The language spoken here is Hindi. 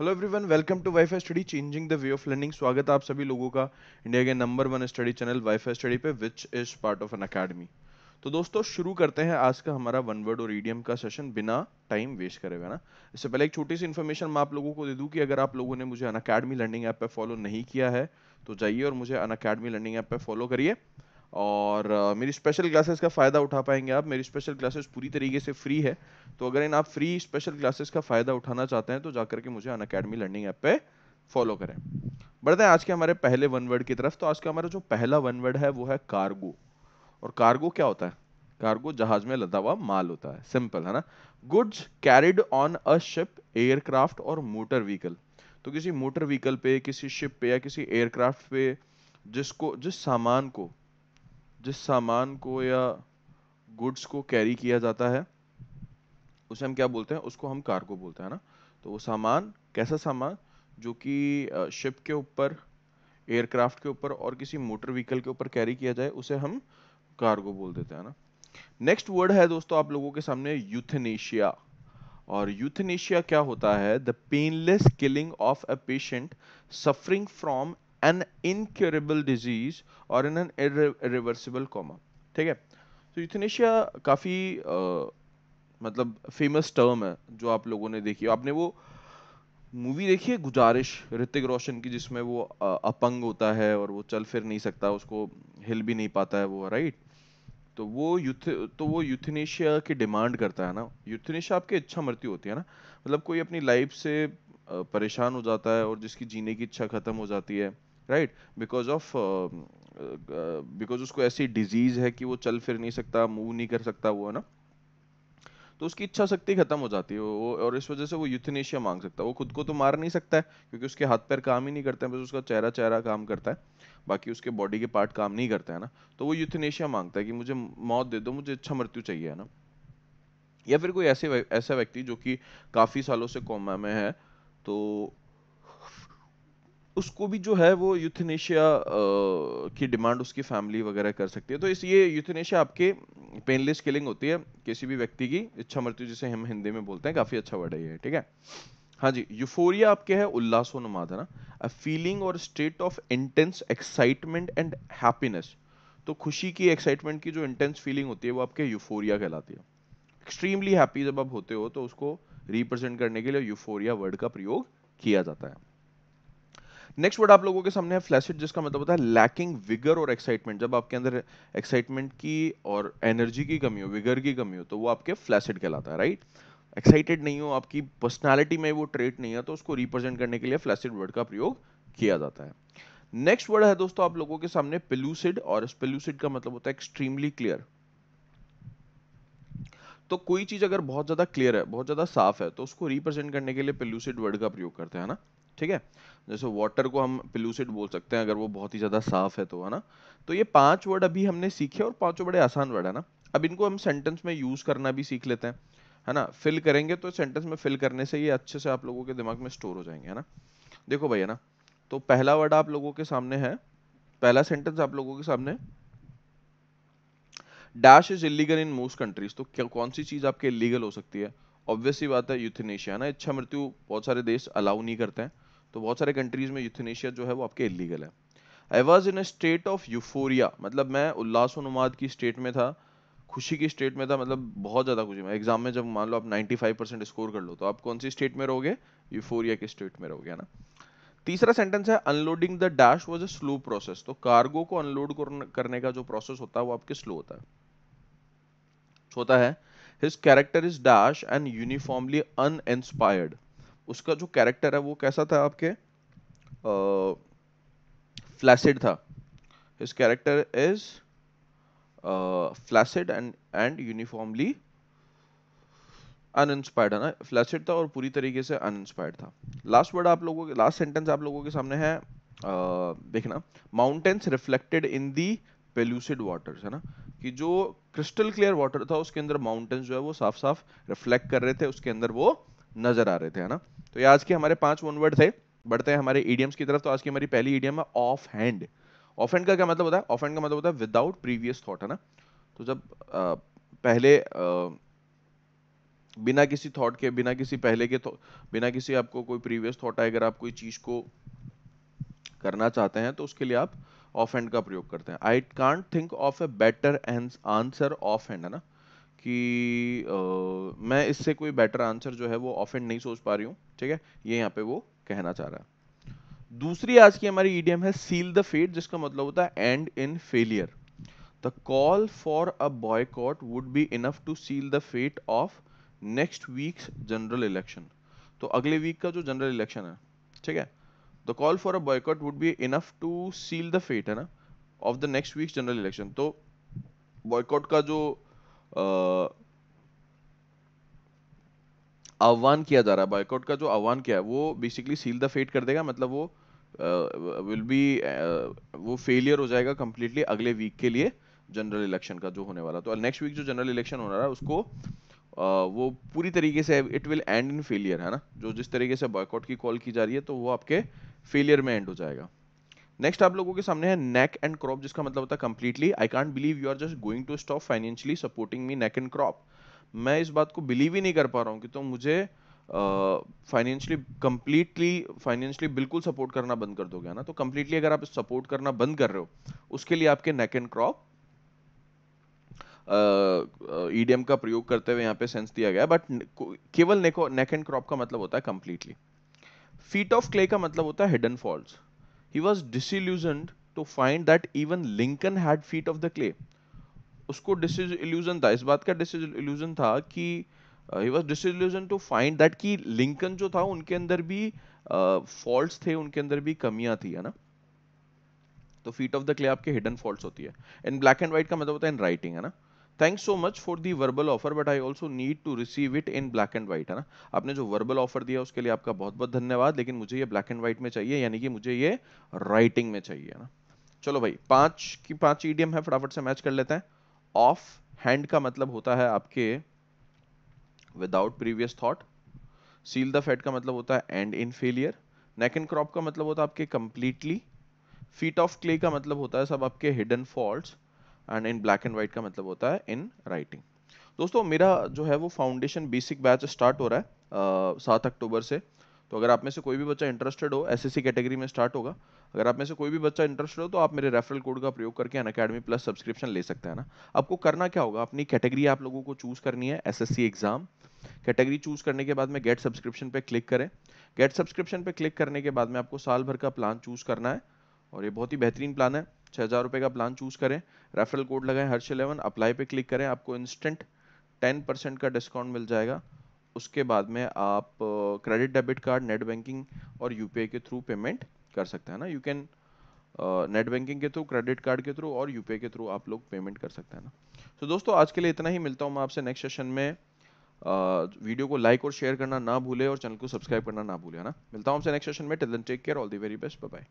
hello everyone welcome to wifi study changing the way of learning स्वागत है आप सभी लोगों का इंडिया के number one study channel wifi study पे which is part of Unacademy तो दोस्तों शुरू करते हैं आज का हमारा वन वर्ड और ईडीएम का सेशन बिना टाइम वेस्ट करे ना इससे पहले एक छोटी सी इन्फॉर्मेशन मैं आप लोगों को दे दूँ कि अगर आप लोगों ने मुझे अन लर्निंग ऐप पर फॉलो नहीं किया है तो जाइए और मुझे अन लर्निंग ऐप पर फॉलो करिए और uh, मेरी स्पेशल क्लासेस का फ़ायदा उठा पाएंगे आप मेरी स्पेशल क्लासेस पूरी तरीके से फ्री है तो अगर इन आप फ्री स्पेशल क्लासेस का फ़ायदा उठाना चाहते हैं तो जाकर के मुझे अन अकेडमी लर्निंग ऐप पे फॉलो करें बढ़ते हैं आज के हमारे पहले वन वर्ड की तरफ तो आज का हमारा जो पहला वन वर्ड है वो है कार्गो और कार्गो क्या होता है कार्गो जहाज में लदा हुआ माल होता है सिंपल है ना goods carried on a ship aircraft और मोटर व्हीकल तो किसी मोटर व्हीकल पे किसी शिप पे या किसी एयरक्राफ्ट पे जिसको जिस सामान को जिस सामान को या गुड्स को कैरी किया जाता है उसे हम क्या बोलते हैं उसको हम कार्गो बोलते हैं ना तो वो सामान कैसा सामान जो कि शिप के ऊपर एयरक्राफ्ट के ऊपर और किसी मोटर व्हीकल के ऊपर कैरी किया जाए उसे हम कार्गो बोल देते हैं ना नेक्स्ट वर्ड है दोस्तों आप लोगों के सामने यूथनेशिया और यूथनेशिया क्या होता है the painless killing of a patient suffering from an incurable disease और इन एन इरिवर्सिबल कोमा ठीक है तो यूथनेशिया काफ़ी मतलब फेमस टर्म है जो आप लोगों ने देखी आपने वो मूवी देखी है गुजारिश ऋतिक रोशन की जिसमें वो आ, अपंग होता है और वो चल फिर नहीं सकता उसको हिल भी नहीं पाता है वो राइट तो वो युथ तो वो यूथनेशिया की डिमांड करता है ना यूथनेशिया आपकी इच्छा मृत्यु होती है ना मतलब कोई अपनी लाइफ से परेशान हो जाता है और जिसकी जीने की इच्छा ख़त्म हो जाती है राइट बिकॉज ऑफ बिकॉज उसको ऐसी डिजीज है कि वो चल फिर नहीं सकता मूव नहीं कर सकता वो है ना तो उसकी इच्छा शक्ति खत्म हो जाती है वो और इस वजह से वो यूथनेशिया मांग सकता है वो खुद को तो मार नहीं सकता है क्योंकि उसके हाथ पैर काम ही नहीं करते हैं बस उसका चेहरा चेहरा काम करता है बाकी उसके बॉडी के पार्ट काम नहीं करते हैं ना तो वो यूथनेशिया मांगता है कि मुझे मौत दे दो मुझे इच्छा मृत्यु चाहिए है ना या फिर कोई ऐसे ऐसा व्यक्ति जो कि काफ़ी सालों से कोमा में है तो उसको भी जो है वो यूथनेशिया की डिमांड उसकी फैमिली वगैरह कर सकती है तो इस ये यूथनेशिया आपके पेनलेस किलिंग होती है किसी भी व्यक्ति की इच्छा मृत्यु जिसे हम हिंदी में बोलते हैं काफ़ी अच्छा वर्ड है ये ठीक है हाँ जी यूफोरिया आपके है उल्लास नुमादना अ फीलिंग और state of intense excitement and happiness तो खुशी की एक्साइटमेंट की जो इंटेंस फीलिंग होती है वो आपके यूफोरिया कहलाती है एक्सट्रीमली हैप्पी जब आप होते हो तो उसको रिप्रेजेंट करने के लिए यूफोरिया वर्ड का प्रयोग किया जाता है नेक्स्ट वर्ड आप लोगों के सामने है फ्लैसिड जिसका मतलब होता है लैकिंग विगर और एक्साइटमेंट जब आपके अंदर एक्साइटमेंट की और एनर्जी की कमी हो विगर की कमी हो तो वो आपके फ्लैसिड कहलाता है राइट एक्साइटेड नहीं हो आपकी पर्सनैलिटी में वो ट्रेट नहीं है तो उसको रिप्रेजेंट करने के लिए फ्लैसिड वर्ड का प्रयोग किया जाता है नेक्स्ट वर्ड है दोस्तों आप लोगों के सामने पिलूसिड और इस पिलूसिड का मतलब होता है एक्सट्रीमली क्लियर तो कोई चीज अगर बहुत ज्यादा क्लियर है बहुत ज्यादा साफ है तो उसको रिप्रेजेंट करने के लिए पिलूसिड वर्ड का प्रयोग करते हैं ना ठीक है जैसे वाटर को हम पिलूसिड बोल सकते हैं अगर वो बहुत ही ज़्यादा साफ है तो है ना तो ये पांच वर्ड अभी हमने सीखे और पांचों बड़े आसान वर्ड है ना अब इनको हम सेंटेंस में यूज़ करना भी सीख लेते हैं है ना फिल करेंगे तो सेंटेंस में फिल करने से ये अच्छे से आप लोगों के दिमाग में स्टोर हो जाएंगे है ना देखो भैया ना तो पहला वर्ड आप लोगों के सामने है पहला सेंटेंस आप लोगों के सामने dash is illegal in most countries तो क्या कौन सी चीज़ आपके इलीगल हो सकती है ऑब्वियसली बात है यूथनेशिया ना इच्छा मृत्यु बहुत सारे देश अलाउ नहीं करते हैं तो बहुत सारे कंट्रीज में यूथनेशिया जो है वो आपके इलीगल है I was in a state of euphoria मतलब मैं उल्लास उन्माद की स्टेट में था खुशी की स्टेट में था मतलब बहुत ज़्यादा खुशी में एग्जाम में जब मान लो आप 95 परसेंट स्कोर कर लो तो आप कौन सी स्टेट में रहोगे यूफोरिया के स्टेट में रहोगे ना तीसरा सेंटेंस है unloading the dash was a slow process तो कार्गो को अनलोड करने का जो प्रोसेस होता है वो आपके स्लो होता है होता है his character is dash and uniformly uninspired उसका जो कैरेक्टर है वो कैसा था आपके फ्लैसिड था his character is flaccid and and uniformly uninspired है ना फ्लैसिड था और पूरी तरीके से अनइंस्पायर्ड था लास्ट वर्ड आप लोगों के लास्ट सेंटेंस आप लोगों के सामने है uh, देखना mountains reflected in the pellucid waters है ना कि जो क्रिस्टल क्लियर वाटर था उसके अंदर माउंटेन्स जो है वो साफ साफ रिफ्लेक्ट कर रहे थे उसके अंदर वो नजर आ रहे थे है ना तो ये आज के हमारे पांच वन वर्ड थे बढ़ते हैं हमारे ईडियम्स की तरफ तो आज की हमारी पहली ईडियम है ऑफ हैंड ऑफ हैंड का क्या मतलब होता है ऑफ हैंड का मतलब होता है विदाउट प्रीवियस थॉट है ना तो जब आ, पहले आ, बिना किसी थॉट के बिना किसी पहले के तो बिना किसी आपको कोई प्रीवियस थॉट है अगर आप कोई चीज को करना चाहते हैं तो उसके लिए आप ऑफ हैंड का प्रयोग करते हैं I can't think of a better answer off hand है ना कि आ, मैं इससे कोई बेटर आंसर जो है वो ऑफेंड नहीं सोच पा रही हूँ ठीक है ये यहाँ पे वो कहना चाह रहा है दूसरी आज की हमारी ईडीएम है सील द फेट जिसका मतलब होता है end in failure the call for a boycott would be enough to seal the fate of next week's general election तो अगले वीक का जो जनरल इलेक्शन है ठीक है the call for a boycott would be enough to seal the fate है ना of the next week's general election तो बॉयकॉट का जो आह्वान किया जा रहा है बॉयकॉट का जो आह्वान किया है वो बेसिकली सील द फेट कर देगा मतलब वो विल uh, बी uh, वो फेलियर हो जाएगा कंप्लीटली अगले वीक के लिए जनरल इलेक्शन का जो होने वाला तो नेक्स्ट वीक जो जनरल इलेक्शन होने रहा है उसको uh, वो पूरी तरीके से it will end in failure है ना जो जिस तरीके से बॉयकॉट की कॉल की जा रही है तो वो आपके फेलियर में एंड हो जाएगा नेक्स्ट आप लोगों के सामने है नेक एंड क्रॉप जिसका मतलब होता है completely I can't believe you are just going to stop financially supporting me neck and crop मैं इस बात को बिलीव ही नहीं कर पा रहा हूँ कि तुम तो मुझे फाइनेंशियली कंप्लीटली फाइनेंशियली बिल्कुल सपोर्ट करना बंद कर दोगे ना तो कंप्लीटली अगर आप सपोर्ट करना बंद कर रहे हो उसके लिए आपके नेक एंड क्रॉप ईडीएम का प्रयोग करते हुए यहाँ पे सेंस दिया गया बट केवल नेक एंड क्रॉप का मतलब होता है कंप्लीटली फीट ऑफ क्ले का मतलब होता है hidden faults he was disillusioned to find that even lincoln had feet of the clay उसको disillusion था इस बात का disillusion था कि he was disillusioned to find that कि lincoln जो था उनके अंदर भी faults थे उनके अंदर भी कमियां थी है ना तो फीट ऑफ द क्ले आपके हिडन फॉल्ट होती है इन ब्लैक एंड व्हाइट का मतलब होता है इन राइटिंग है ना thanks so much for the verbal offer but I also need to receive it in black and white है ना आपने जो वर्बल ऑफर दिया उसके लिए आपका बहुत बहुत धन्यवाद लेकिन मुझे ये ब्लैक एंड व्हाइट में चाहिए यानी कि मुझे ये राइटिंग में चाहिए ना चलो भाई पांच की पांच ईडीएम है फटाफट से मैच कर लेते हैं ऑफ हैंड का मतलब होता है आपके without previous thought seal the fate का मतलब होता है end in failure neck and crop का मतलब होता है आपके कंप्लीटली फीट ऑफ क्ले का मतलब होता है सब आपके hidden faults and in black and white का मतलब होता है इन राइटिंग दोस्तों मेरा जो है वो फाउंडेशन बेसिक बैच स्टार्ट हो रहा है सात अक्टूबर से तो अगर आप में से कोई भी बच्चा इंटरेस्टेड हो एसएससी कैटेगरी में स्टार्ट होगा अगर आप में से कोई भी बच्चा इंटरेस्टेड हो तो आप मेरे रेफरल कोड का प्रयोग करके अन अकेडमी प्लस सब्सक्रिप्शन ले सकते हैं ना आपको करना क्या होगा अपनी कैटेगरी आप लोगों को चूज़ करनी है एसएससी एग्ज़ाम कैटेगरी चूज़ करने के बाद में गेट सब्सक्रिप्शन पे क्लिक करें गेट सब्सक्रिप्शन पे क्लिक करने के बाद में आपको साल भर का प्लान चूज़ करना है और ये बहुत ही बेहतरीन प्लान है छः हज़ार रुपये का प्लान चूज़ करें रेफरल कोड लगाएं हर्ष इलेवन अप्लाई पे क्लिक करें आपको इंस्टेंट टेन परसेंट का डिस्काउंट मिल जाएगा उसके बाद में आप credit debit card net banking और यू के थ्रू पेमेंट कर सकते हैं ना यू कैन नेट बैंकिंग के थ्रू क्रेडिट कार्ड के थ्रू और यू के थ्रू आप लोग पेमेंट कर सकते हैं ना तो so, दोस्तों आज के लिए इतना ही मिलता हूँ मैं आपसे नेक्स्ट सेशन में वीडियो को लाइक और शेयर करना ना भूले और चैनल को सब्सक्राइब करना ना भूले है ना मिलता हूँ आपसे नेक्स्ट सेशन में take care all the very best bye